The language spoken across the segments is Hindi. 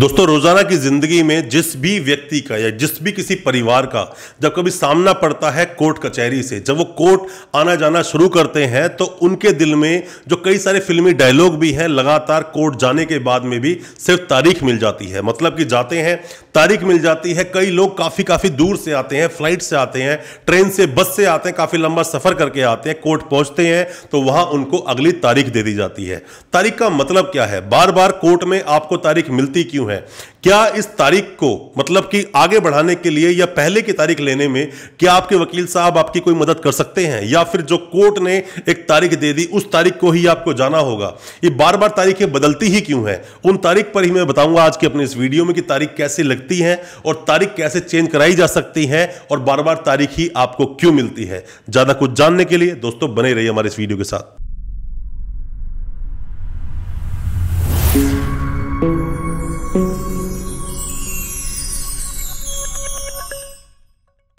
दोस्तों रोज़ाना की ज़िंदगी में जिस भी व्यक्ति का या जिस भी किसी परिवार का जब कभी सामना पड़ता है कोर्ट कचहरी से जब वो कोर्ट आना जाना शुरू करते हैं तो उनके दिल में जो कई सारे फिल्मी डायलॉग भी हैं लगातार कोर्ट जाने के बाद में भी सिर्फ तारीख मिल जाती है मतलब कि जाते हैं तारीख मिल जाती है कई लोग काफ़ी काफ़ी दूर से आते हैं फ्लाइट से आते हैं ट्रेन से बस से आते हैं काफ़ी लंबा सफ़र करके आते हैं कोर्ट पहुँचते हैं तो वहाँ उनको अगली तारीख दे दी जाती है तारीख का मतलब क्या है बार बार कोर्ट में आपको तारीख मिलती क्यों है क्या इस तारीख को मतलब कि आगे बढ़ाने के लिए या पहले की तारीख लेने में क्या आपके वकील साहब आपकी कोई मदद कर सकते हैं या फिर जो कोर्ट ने एक तारीख दे दी उस तारीख को ही आपको जाना होगा ये बार बार तारीखें बदलती ही क्यों है उन तारीख पर ही मैं बताऊंगा आज के अपने इस वीडियो में कि तारीख कैसे लगती है और तारीख कैसे चेंज कराई जा सकती है और बार बार तारीख ही आपको क्यों मिलती है ज्यादा कुछ जानने के लिए दोस्तों बने रहिए हमारे इस वीडियो के साथ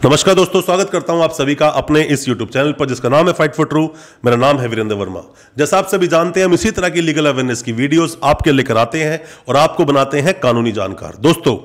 नमस्कार दोस्तों स्वागत करता हूं आप सभी का अपने इस YouTube चैनल पर जिसका नाम है फाइट फॉर ट्रू मेरा नाम है वीरेंद्र वर्मा जैसा आप सभी जानते हैं हम इसी तरह की लीगल अवेयरनेस की वीडियोस आपके लेकर आते हैं और आपको बनाते हैं कानूनी जानकार दोस्तों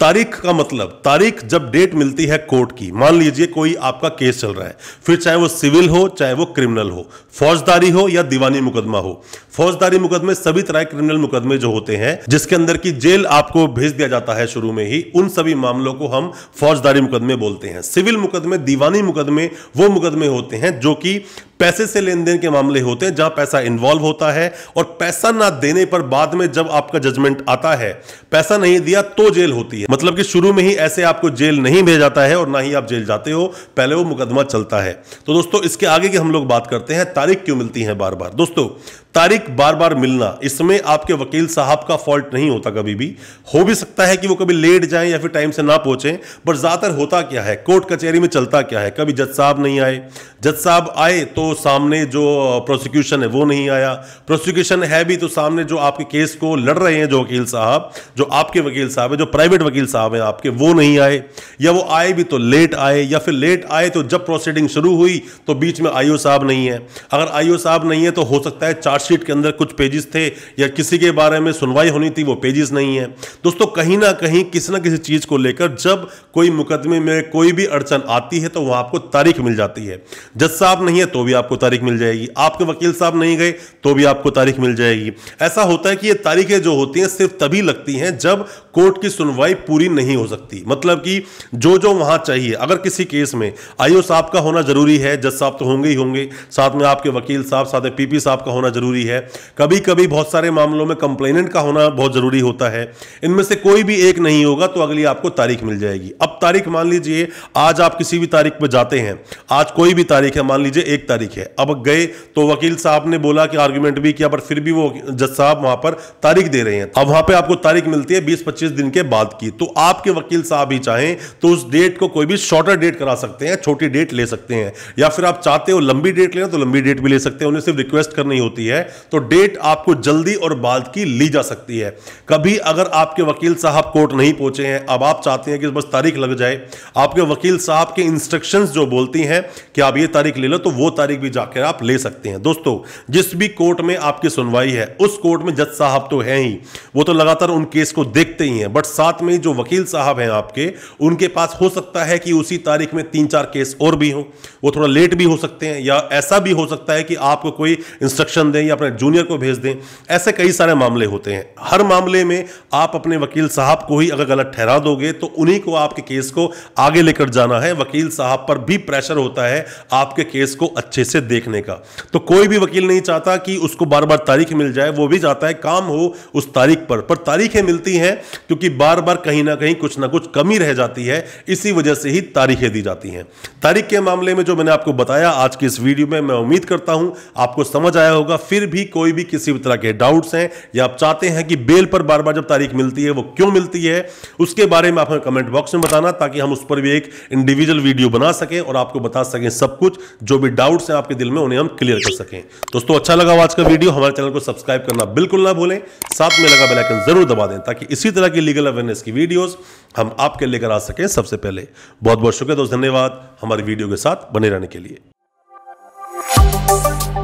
तारीख का मतलब तारीख जब डेट मिलती है कोर्ट की मान लीजिए कोई आपका केस चल रहा है फिर चाहे वो सिविल हो चाहे वो क्रिमिनल हो फौजदारी हो या दीवानी मुकदमा हो फौजदारी मुकदमे सभी तरह क्रिमिनल मुकदमे जो होते हैं जिसके अंदर की जेल आपको भेज दिया जाता है शुरू में ही उन सभी मामलों को हम फौजदारी मुकदमे बोलते हैं सिविल मुकदमे दीवानी मुकदमे वो मुकदमे होते हैं जो कि पैसे से लेन देन के मामले होते हैं जहां पैसा इन्वॉल्व होता है और पैसा ना देने पर बाद में जब आपका जजमेंट आता है पैसा नहीं दिया तो जेल होती है मतलब कि शुरू में ही ऐसे आपको जेल नहीं भेजा जाता है और ना ही आप जेल जाते हो पहले वो मुकदमा चलता है तो दोस्तों इसके आगे की हम लोग बात करते हैं तारीख क्यों मिलती है बार बार दोस्तों तारीख बार बार मिलना इसमें आपके वकील साहब का फॉल्ट नहीं होता कभी भी हो भी सकता है कि वो कभी लेट जाएं या फिर टाइम से ना पहुंचे पर ज़्यादातर होता क्या है कोर्ट कचहरी में चलता क्या है कभी जज साहब नहीं आए जज साहब आए तो सामने जो प्रोसिक्यूशन है वो नहीं आया प्रोसिक्यूशन है भी तो सामने जो आपके केस को लड़ रहे हैं जो वकील साहब जो आपके वकील साहब है जो प्राइवेट वकील साहब हैं आपके वो नहीं आए या वो आए भी तो लेट आए या फिर लेट आए तो जब प्रोसीडिंग शुरू हुई तो बीच में आईओ साहब नहीं है अगर आईओ साहब नहीं है तो हो सकता है चार्जशीट के अंदर कुछ पेजेस थे या किसी के बारे में सुनवाई होनी थी वो पेजेस नहीं है दोस्तों कहीं ना कहीं किसी ना किसी चीज़ को लेकर जब कोई मुकदमे में कोई भी अड़चन आती है तो वह आपको तारीख मिल जाती है जज साहब नहीं है तो भी आपको तारीख मिल जाएगी आपके वकील साहब नहीं गए तो भी आपको तारीख मिल जाएगी ऐसा होता है कि ये तारीखें जो होती हैं सिर्फ तभी लगती हैं जब कोर्ट की सुनवाई पूरी नहीं हो सकती मतलब कि जो जो वहां चाहिए अगर किसी केस में आईओ साहब का होना जरूरी है जज साहब तो होंगे ही होंगे साथ में आपके वकील साहब साथ में पीपी साहब का होना जरूरी है कभी कभी बहुत सारे मामलों में कंप्लेनेंट का होना बहुत ज़रूरी होता है इनमें से कोई भी एक नहीं होगा तो अगली आपको तारीख मिल जाएगी अब तारीख मान लीजिए आज आप किसी भी तारीख पर जाते हैं आज कोई भी तारीख है मान लीजिए एक तारीख है अब गए तो वकील साहब ने बोला कि आर्ग्यूमेंट भी किया पर फिर भी वो जज साहब वहां पर तारीख दे रहे हैं अब वहां पर आपको तारीख मिलती है बीस पच्चीस दिन के बाद की तो आपके वकील साहब ही चाहें तो उस डेट को कोई भी शॉर्टर डेट करा सकते हैं छोटी डेट ले सकते हैं या फिर आप चाहते हो लंबी डेट लेना तो लंबी डेट भी ले सकते हैं उन्हें सिर्फ रिक्वेस्ट करनी होती है तो डेट आपको जल्दी और बाद की ली जा सकती है कभी अगर आपके वकील साहब कोर्ट नहीं पहुंचे हैं अब आप चाहते हैं कि बस तारीख लग जाए आपके वकील साहब के इंस्ट्रक्शन जो बोलती हैं कि आप ये तारीख ले लो तो वो तारीख भी जाकर आप ले सकते हैं दोस्तों जिस भी कोर्ट में आपकी सुनवाई है उस कोर्ट में जज साहब तो हैं ही वो तो लगातार उन केस को देखते ही हैं बट साथ में जो वकील साहब हैं आपके उनके पास हो सकता है कि उसी तारीख में तीन चार केस और भी हों वो थोड़ा लेट भी हो सकते हैं या ऐसा भी हो सकता है कि आपको कोई इंस्ट्रक्शन दें या अपने जूनियर को भेज दें ऐसे कई सारे मामले होते हैं हर मामले में आप अपने वकील साहब को ही अगर गलत ठहरा दोगे तो उन्हीं को आपके केस को आगे लेकर जाना है वकील साहब पर भी प्रेशर होता है आपके केस को अच्छे से देखने का तो कोई भी वकील नहीं चाहता कि उसको बार बार तारीख मिल जाए वो भी चाहता है काम हो उस तारीख पर पर तारीखें मिलती हैं क्योंकि बार बार कहीं ना कहीं कुछ ना कुछ कमी रह जाती है इसी वजह से ही तारीखें दी जाती हैं तारीख के मामले में जो मैंने आपको बताया आज की इस वीडियो में मैं उम्मीद करता हूं आपको समझ आया होगा फिर भी कोई भी किसी भी तरह के डाउट्स हैं या आप चाहते हैं कि बेल पर बार बार जब तारीख मिलती है वो क्यों मिलती है उसके बारे में आप हमें कमेंट बॉक्स में बताना ताकि हम उस पर भी एक इंडिविजुअल वीडियो बना सकें और आपको बता सकें सब कुछ जो भी डाउट्स हैं आपके दिल में उन्हें हम क्लियर कर सकें दोस्तों अच्छा लगा आज का वीडियो हमारे चैनल को सब्सक्राइब करना बिल्कुल ना भूलें साथ में लगा बेलाइकन जरूर दबा दें ताकि इसी तरह की लीगल अवेयरनेस की वीडियोज हम आपके लेकर आ सकें सबसे पहले बहुत बहुत शुक्रिया दोस्त धन्यवाद हमारी वीडियो के साथ बने रहने के लिए